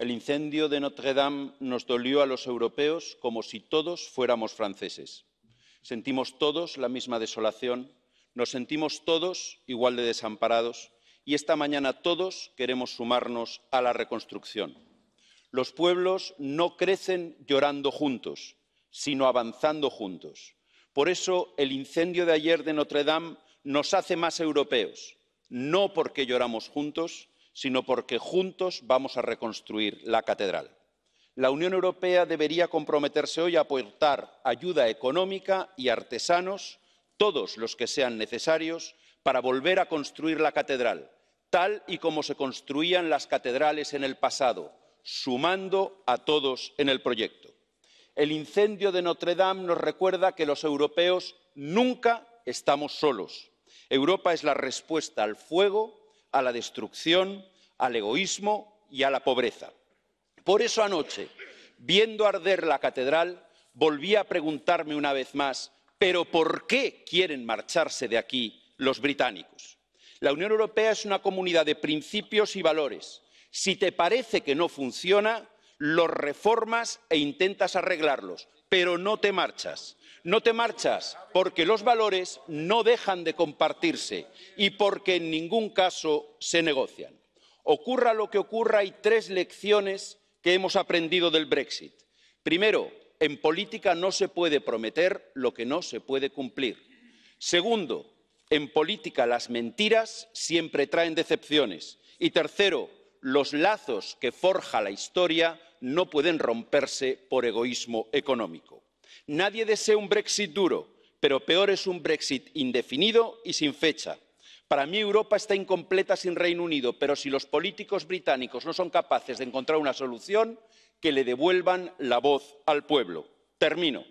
El incendio de Notre Dame nos dolió a los europeos como si todos fuéramos franceses. Sentimos todos la misma desolación, nos sentimos todos igual de desamparados y esta mañana todos queremos sumarnos a la reconstrucción. Los pueblos no crecen llorando juntos, sino avanzando juntos. Por eso el incendio de ayer de Notre Dame nos hace más europeos, no porque lloramos juntos, sino porque juntos vamos a reconstruir la catedral. La Unión Europea debería comprometerse hoy a aportar ayuda económica y artesanos, todos los que sean necesarios, para volver a construir la catedral, tal y como se construían las catedrales en el pasado, sumando a todos en el proyecto. El incendio de Notre Dame nos recuerda que los europeos nunca estamos solos. Europa es la respuesta al fuego a la destrucción al egoísmo y a la pobreza. por eso anoche viendo arder la catedral volví a preguntarme una vez más pero por qué quieren marcharse de aquí los británicos? la unión europea es una comunidad de principios y valores. si te parece que no funciona los reformas e intentas arreglarlos, pero no te marchas. No te marchas porque los valores no dejan de compartirse y porque en ningún caso se negocian. Ocurra lo que ocurra, hay tres lecciones que hemos aprendido del Brexit. Primero, en política no se puede prometer lo que no se puede cumplir. Segundo, en política las mentiras siempre traen decepciones. Y tercero, los lazos que forja la historia no pueden romperse por egoísmo económico. Nadie desea un Brexit duro, pero peor es un Brexit indefinido y sin fecha. Para mí Europa está incompleta sin Reino Unido, pero si los políticos británicos no son capaces de encontrar una solución, que le devuelvan la voz al pueblo. Termino.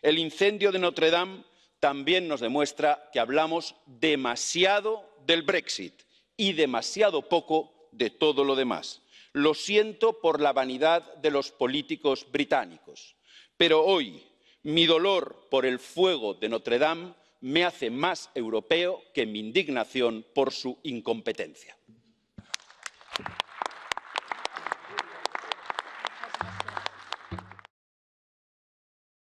El incendio de Notre Dame también nos demuestra que hablamos demasiado del Brexit y demasiado poco de todo lo demás. Lo siento por la vanidad de los políticos británicos, pero hoy mi dolor por el fuego de Notre Dame me hace más europeo que mi indignación por su incompetencia.